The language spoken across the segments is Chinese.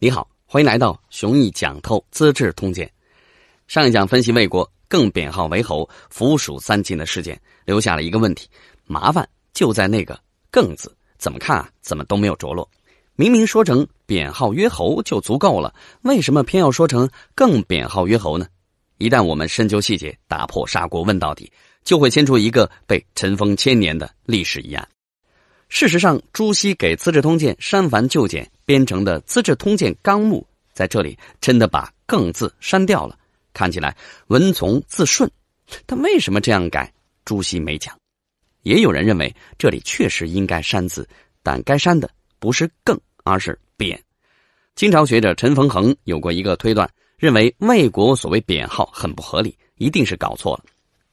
你好，欢迎来到《熊毅讲透资治通鉴》。上一讲分析魏国更贬号为侯，服属三晋的事件，留下了一个问题：麻烦就在那个“更”字，怎么看啊？怎么都没有着落？明明说成贬号曰侯就足够了，为什么偏要说成更贬号曰侯呢？一旦我们深究细节，打破砂锅问到底，就会牵出一个被尘封千年的历史疑案。事实上，朱熹给《资治通鉴》删繁就简编成的《资治通鉴纲目》在这里真的把“更”字删掉了，看起来文从字顺，但为什么这样改，朱熹没讲。也有人认为这里确实应该删字，但该删的不是“更”而是“贬”。清朝学者陈逢衡有过一个推断，认为魏国所谓贬号很不合理，一定是搞错了。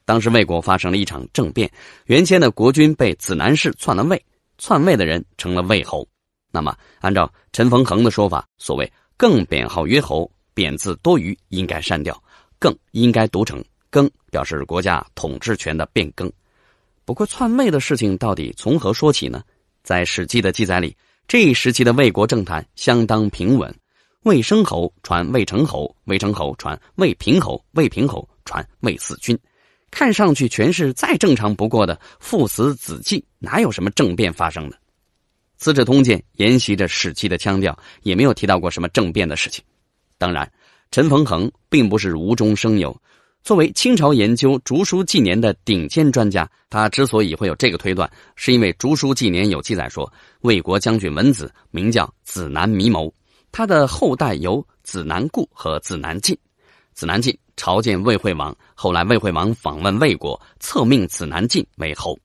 当时魏国发生了一场政变，原先的国君被子南氏篡了位。篡位的人成了魏侯，那么按照陈冯衡的说法，所谓“更贬号曰侯”，贬字多余，应该删掉，“更”应该读成“更”，表示国家统治权的变更。不过，篡位的事情到底从何说起呢？在《史记》的记载里，这一时期的魏国政坛相当平稳，魏生侯传魏成侯，魏成侯传魏平侯，魏平侯传魏四君。看上去全是再正常不过的父死子继，哪有什么政变发生的？《资治通鉴》沿袭着史记的腔调，也没有提到过什么政变的事情。当然，陈逢衡并不是无中生有。作为清朝研究竹书纪年的顶尖专家，他之所以会有这个推断，是因为竹书纪年有记载说，魏国将军文子名叫子南弥牟，他的后代有子南固和子南进。子南晋朝见魏惠王，后来魏惠王访问魏国，册命子南晋为侯。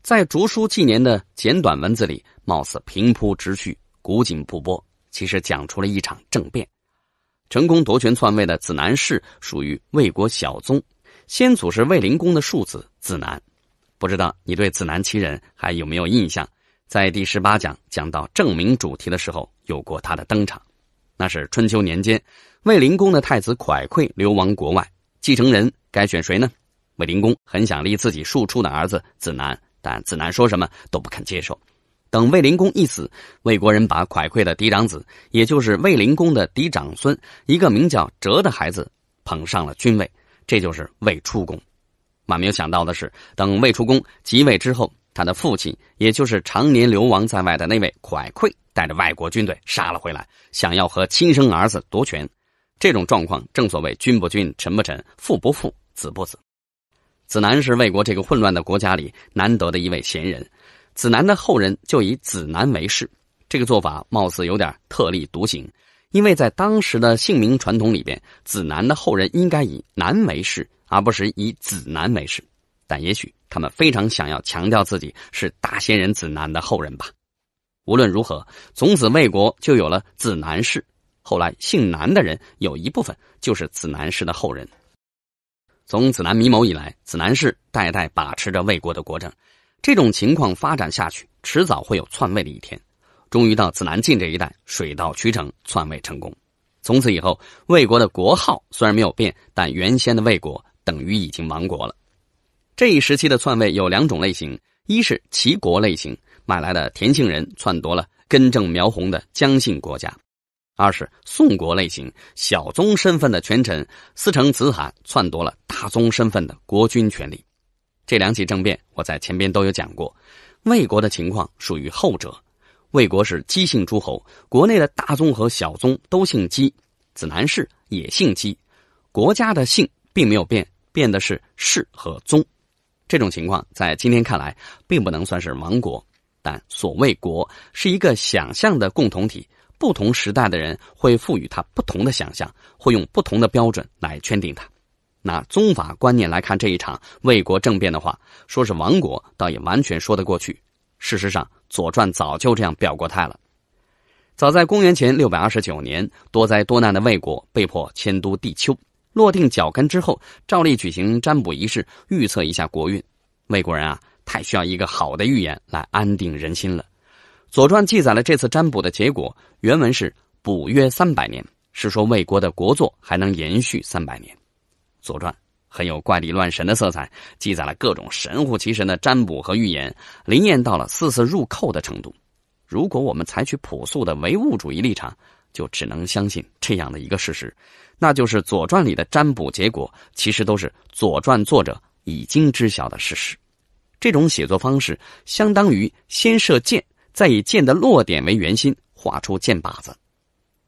在《竹书纪年》的简短文字里，貌似平铺直叙、古井不波，其实讲出了一场政变。成功夺权篡位的子南氏属于魏国小宗，先祖是魏灵公的庶子子南。不知道你对子南七人还有没有印象？在第十八讲讲到证明主题的时候，有过他的登场。那是春秋年间，卫灵公的太子蒯聩流亡国外，继承人该选谁呢？卫灵公很想立自己庶出的儿子子南，但子南说什么都不肯接受。等卫灵公一死，卫国人把蒯聩的嫡长子，也就是卫灵公的嫡长孙，一个名叫哲的孩子，捧上了君位，这就是卫出公。万没有想到的是，等卫出公即位之后。他的父亲，也就是常年流亡在外的那位蒯聩，带着外国军队杀了回来，想要和亲生儿子夺权。这种状况正所谓君不君，臣不臣，父不父，子不子。子南是魏国这个混乱的国家里难得的一位贤人。子南的后人就以子南为氏，这个做法貌似有点特立独行，因为在当时的姓名传统里边，子南的后人应该以南为氏，而不是以子南为氏。但也许。他们非常想要强调自己是大仙人子南的后人吧。无论如何，从此魏国就有了子南氏。后来姓南的人有一部分就是子南氏的后人。从子南弥牟以来，子南氏代代把持着魏国的国政。这种情况发展下去，迟早会有篡位的一天。终于到子南晋这一代，水到渠成，篡位成功。从此以后，魏国的国号虽然没有变，但原先的魏国等于已经亡国了。这一时期的篡位有两种类型：一是齐国类型，买来的田姓人篡夺了根正苗红的姜姓国家；二是宋国类型，小宗身份的权臣司城子罕篡夺了大宗身份的国君权力。这两起政变，我在前边都有讲过。魏国的情况属于后者，魏国是姬姓诸侯，国内的大宗和小宗都姓姬，子南氏也姓姬，国家的姓并没有变，变的是氏和宗。这种情况在今天看来，并不能算是亡国。但所谓国，是一个想象的共同体。不同时代的人会赋予它不同的想象，会用不同的标准来圈定它。拿宗法观念来看这一场魏国政变的话，说是亡国，倒也完全说得过去。事实上，《左传》早就这样表过态了。早在公元前六百二十九年，多灾多难的魏国被迫迁都帝丘。落定脚跟之后，照例举行占卜仪式，预测一下国运。魏国人啊，太需要一个好的预言来安定人心了。《左传》记载了这次占卜的结果，原文是：“卜约三百年，是说魏国的国祚还能延续三百年。”《左传》很有怪力乱神的色彩，记载了各种神乎其神的占卜和预言，灵验到了丝丝入扣的程度。如果我们采取朴素的唯物主义立场。就只能相信这样的一个事实，那就是《左传》里的占卜结果，其实都是《左传》作者已经知晓的事实。这种写作方式相当于先射箭，再以箭的落点为圆心画出箭靶子。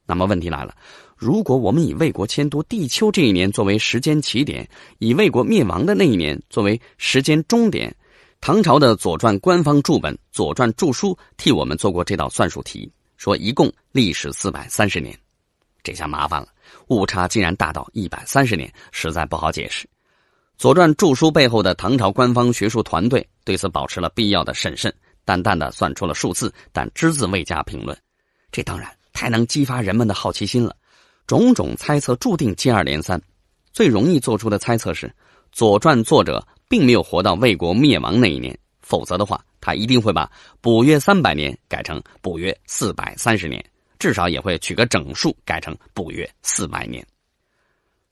那么问题来了，如果我们以魏国迁都地丘这一年作为时间起点，以魏国灭亡的那一年作为时间终点，唐朝的《左传》官方注本《左传注疏》替我们做过这道算术题。说一共历史四百三十年，这下麻烦了，误差竟然大到一百三十年，实在不好解释。《左传》著书背后的唐朝官方学术团队对此保持了必要的审慎，淡淡的算出了数字，但只字未加评论。这当然太能激发人们的好奇心了，种种猜测注定接二连三。最容易做出的猜测是，《左传》作者并没有活到魏国灭亡那一年，否则的话。他一定会把“补约三百年”改成“补约四百三十年”，至少也会取个整数，改成“补约四百年”。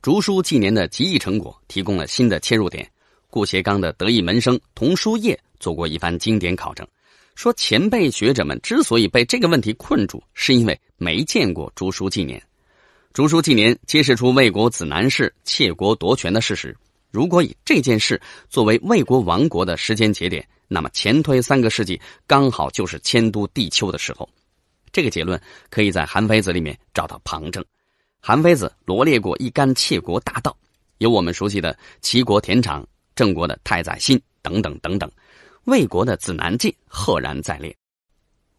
竹书纪年的集佚成果提供了新的切入点。顾颉刚的得意门生童书业做过一番经典考证，说前辈学者们之所以被这个问题困住，是因为没见过竹书纪年。竹书纪年揭示出魏国子南氏窃国夺权的事实。如果以这件事作为魏国亡国的时间节点，那么前推三个世纪，刚好就是迁都地丘的时候。这个结论可以在《韩非子》里面找到旁证。韩非子罗列过一干窃国大盗，有我们熟悉的齐国田常、郑国的太宰信等等等等，魏国的子南晋赫然在列。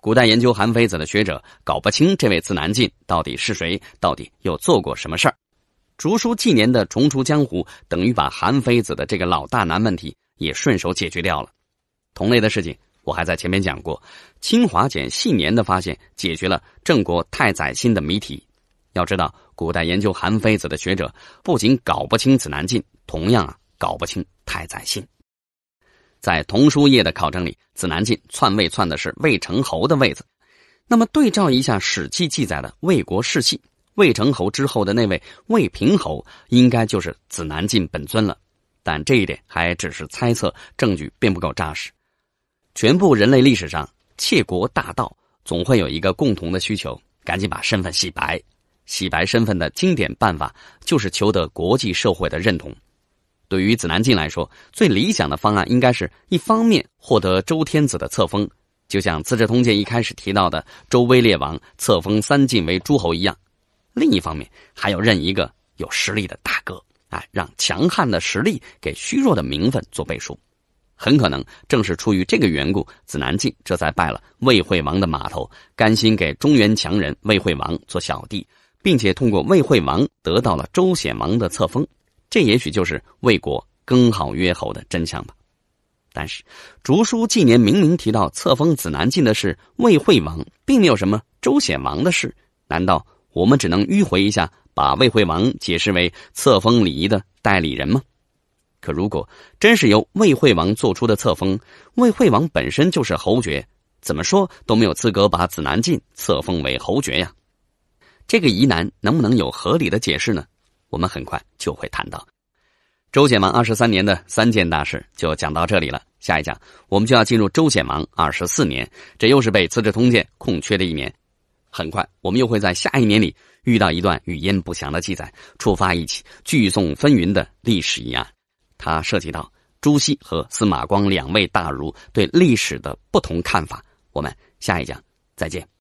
古代研究韩非子的学者搞不清这位子南晋到底是谁，到底又做过什么事儿。竹书纪年的重出江湖，等于把韩非子的这个老大难问题也顺手解决掉了。同类的事情，我还在前面讲过。清华简细年的发现，解决了郑国太宰辛的谜题。要知道，古代研究韩非子的学者，不仅搞不清子难进，同样啊，搞不清太宰辛。在童书业的考证里，子南进篡位篡的是魏成侯的位子。那么对照一下《史记》记载的魏国世系。魏成侯之后的那位魏平侯，应该就是子南晋本尊了，但这一点还只是猜测，证据并不够扎实。全部人类历史上窃国大盗总会有一个共同的需求：赶紧把身份洗白。洗白身份的经典办法就是求得国际社会的认同。对于子南晋来说，最理想的方案应该是一方面获得周天子的册封，就像《资治通鉴》一开始提到的周威烈王册封三晋为诸侯一样。另一方面，还要认一个有实力的大哥，啊，让强悍的实力给虚弱的名分做背书，很可能正是出于这个缘故，子南晋这才拜了魏惠王的码头，甘心给中原强人魏惠王做小弟，并且通过魏惠王得到了周显王的册封。这也许就是魏国更好约侯的真相吧。但是，竹书纪年明明提到册封子南晋的是魏惠王，并没有什么周显王的事，难道？我们只能迂回一下，把魏惠王解释为册封礼仪的代理人吗？可如果真是由魏惠王做出的册封，魏惠王本身就是侯爵，怎么说都没有资格把子南晋册封为侯爵呀？这个疑难能不能有合理的解释呢？我们很快就会谈到。周简王二十三年的三件大事就讲到这里了。下一讲我们就要进入周简王二十四年，这又是被《资治通鉴》空缺的一年。很快，我们又会在下一年里遇到一段语焉不详的记载，触发一起聚讼纷纭的历史疑案。它涉及到朱熹和司马光两位大儒对历史的不同看法。我们下一讲再见。